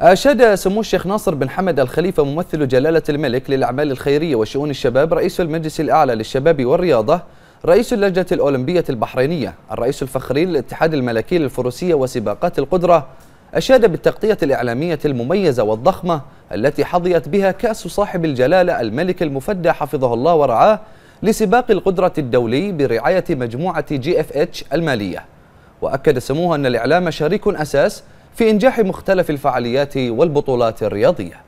أشاد سمو الشيخ ناصر بن حمد الخليفة ممثل جلالة الملك للأعمال الخيرية وشؤون الشباب رئيس المجلس الأعلى للشباب والرياضة رئيس اللجنة الأولمبية البحرينية الرئيس الفخري للاتحاد الملكي للفروسية وسباقات القدرة أشاد بالتغطية الإعلامية المميزة والضخمة التي حظيت بها كأس صاحب الجلالة الملك المفدى حفظه الله ورعاه لسباق القدرة الدولي برعاية مجموعة جي اف اتش المالية وأكد سموه أن الإعلام شريك أساس في إنجاح مختلف الفعاليات والبطولات الرياضية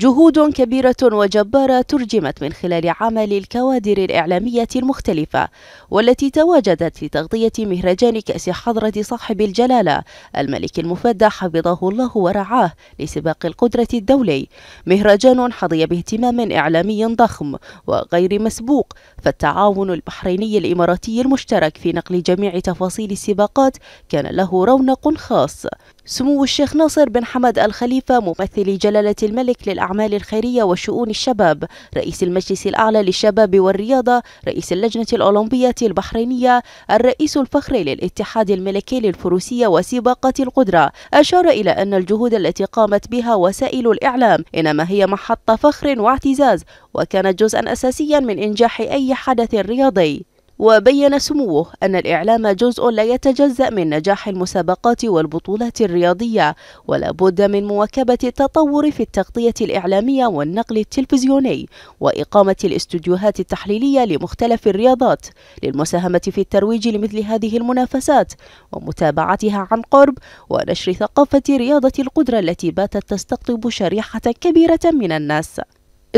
جهود كبيرة وجبارة ترجمت من خلال عمل الكوادر الإعلامية المختلفة والتي تواجدت لتغطية مهرجان كأس حضرة صاحب الجلالة الملك المفدى حفظه الله ورعاه لسباق القدرة الدولي مهرجان حظي باهتمام إعلامي ضخم وغير مسبوق فالتعاون البحريني الإماراتي المشترك في نقل جميع تفاصيل السباقات كان له رونق خاص سمو الشيخ ناصر بن حمد الخليفة ممثل جلالة الملك للأعمال الخيرية وشؤون الشباب رئيس المجلس الأعلى للشباب والرياضة رئيس اللجنة الأولمبية البحرينية الرئيس الفخري للاتحاد الملكي للفروسية وسباقة القدرة أشار إلى أن الجهود التي قامت بها وسائل الإعلام إنما هي محط فخر واعتزاز وكانت جزءا أساسيا من إنجاح أي حدث رياضي وبين سموه أن الإعلام جزء لا يتجزأ من نجاح المسابقات والبطولات الرياضية ولا بد من مواكبة التطور في التغطية الإعلامية والنقل التلفزيوني وإقامة الاستوديوهات التحليلية لمختلف الرياضات للمساهمة في الترويج لمثل هذه المنافسات ومتابعتها عن قرب ونشر ثقافة رياضة القدرة التي باتت تستقطب شريحة كبيرة من الناس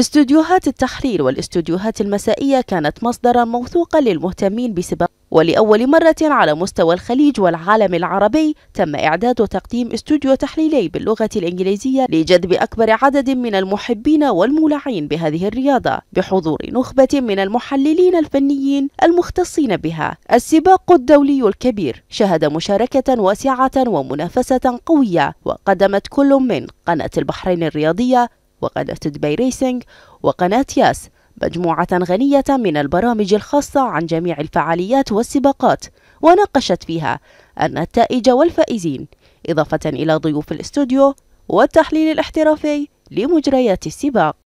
استوديوهات التحرير والاستوديوهات المسائية كانت مصدرا موثوقا للمهتمين بسباق ولأول مرة على مستوى الخليج والعالم العربي تم إعداد وتقديم استوديو تحليلي باللغة الإنجليزية لجذب أكبر عدد من المحبين والمولعين بهذه الرياضة بحضور نخبة من المحللين الفنيين المختصين بها السباق الدولي الكبير شهد مشاركة واسعة ومنافسة قوية وقدمت كل من قناة البحرين الرياضية وقناة دبي ريسينج وقناة ياس مجموعة غنية من البرامج الخاصة عن جميع الفعاليات والسباقات وناقشت فيها النتائج والفائزين إضافة إلى ضيوف الاستوديو والتحليل الاحترافي لمجريات السباق